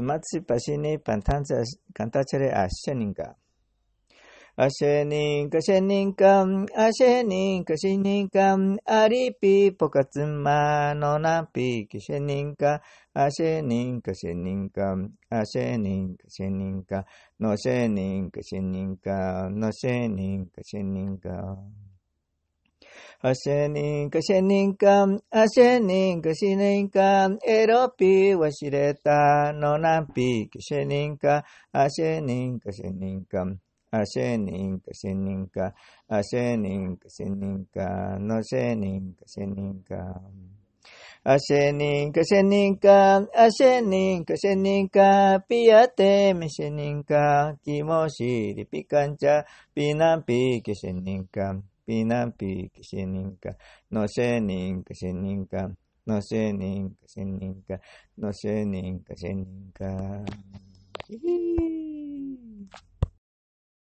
Smatsi pasini pantanza cantacere asheninka. Asheninka sheninka, asheninka sheninka, aripi pokatsuma nonapi kisheninka, asheninka sheninka, asheninka sheninka, no sheninka sheninka, no sheninka sheninka. アシェニンカシェニンカ、アシェニンカシニンカ、エロピワシレタ、ノナピキシェニンカ、アシェニンカシニンカ、アシェニンカシニンカ、アシェニンカシニンカ、ノシェニンカシニンカ。アシェニンカシェニンカ、アシェニンカシェニンカ、ピアテメシェニンカ、キモシリピカンチャ、ピナンピキシェニンカ。sin Kishininka, no sin Sheninka, no sin Sheninka, no sin Sheninka.